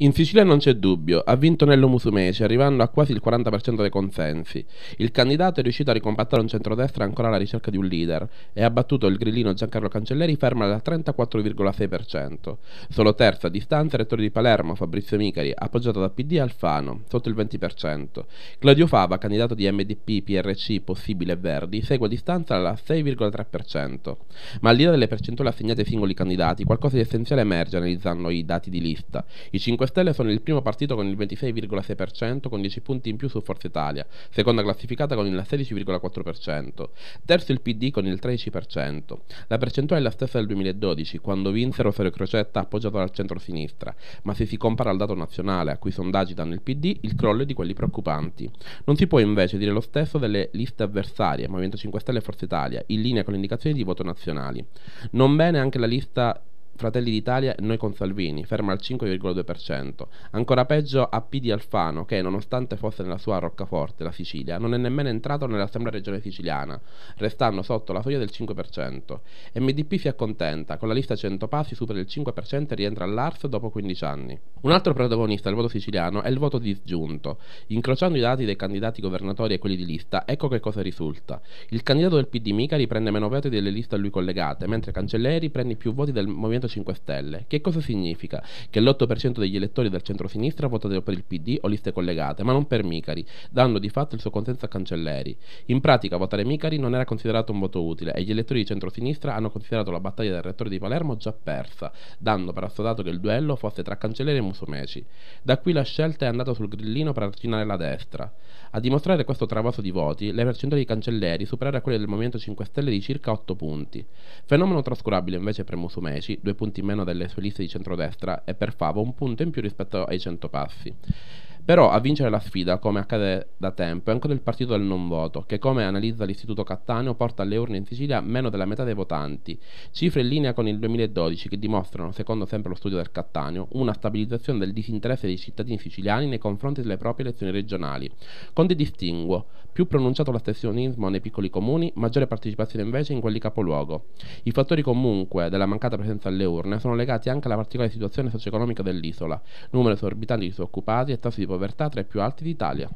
In Sicilia non c'è dubbio, ha vinto Nello Musumeci arrivando a quasi il 40% dei consensi. Il candidato è riuscito a ricompattare un centrodestra ancora alla ricerca di un leader e ha battuto il grillino Giancarlo Cancelleri fermo al 34,6%. Solo terza a distanza il rettore di Palermo Fabrizio Micari, appoggiato da PD Alfano, sotto il 20%. Claudio Fava, candidato di MDP, PRC, Possibile e Verdi, segue a distanza al 6,3%. Ma al di là delle percentuali assegnate ai singoli candidati, qualcosa di essenziale emerge analizzando i dati di lista. I 5 Stelle sono il primo partito con il 26,6% con 10 punti in più su Forza Italia, seconda classificata con il 16,4%, terzo il PD con il 13%. La percentuale è la stessa del 2012, quando vinse Rosario Crocetta appoggiato dal centro-sinistra, ma se si compara al dato nazionale a cui i sondaggi danno il PD, il crollo è di quelli preoccupanti. Non si può invece dire lo stesso delle liste avversarie, Movimento 5 Stelle e Forza Italia, in linea con le indicazioni di voto nazionali. Non bene anche la lista Fratelli d'Italia e Noi con Salvini, ferma al 5,2%. Ancora peggio a PD Alfano, che nonostante fosse nella sua roccaforte, la Sicilia, non è nemmeno entrato nell'Assemblea regione siciliana, restando sotto la soglia del 5%. MDP si accontenta, con la lista 100 passi supera il 5% e rientra all'Ars dopo 15 anni. Un altro protagonista del voto siciliano è il voto disgiunto. Incrociando i dati dei candidati governatori e quelli di lista, ecco che cosa risulta. Il candidato del PD Micari prende meno voti delle liste a lui collegate, mentre Cancelleri prende più voti del Movimento 5 Stelle. Che cosa significa? Che l'8% degli elettori del centro-sinistra votano per il PD o liste collegate, ma non per Micari, dando di fatto il suo consenso a Cancelleri. In pratica votare Micari non era considerato un voto utile e gli elettori di centro-sinistra hanno considerato la battaglia del rettore di Palermo già persa, dando per assodato che il duello fosse tra Cancelleri e Musumeci. Da qui la scelta è andata sul grillino per arginare la destra. A dimostrare questo travaso di voti, le percentuali di Cancelleri superarono quelle del Movimento 5 Stelle di circa 8 punti. Fenomeno trascurabile invece per Musumeci, 2 punti in meno delle sue liste di centrodestra e per Favo un punto in più rispetto ai 100 passi. Però a vincere la sfida, come accade da tempo, è ancora il partito del non voto, che come analizza l'Istituto Cattaneo porta alle urne in Sicilia meno della metà dei votanti, cifre in linea con il 2012 che dimostrano, secondo sempre lo studio del Cattaneo, una stabilizzazione del disinteresse dei cittadini siciliani nei confronti delle proprie elezioni regionali, con di distinguo, più pronunciato l'astensionismo nei piccoli comuni, maggiore partecipazione invece in quelli capoluogo. I fattori comunque della mancata presenza alle urne sono legati anche alla particolare situazione socio-economica dell'isola, numero esorbitante di disoccupati e tassi di povertà tra i più alti d'Italia.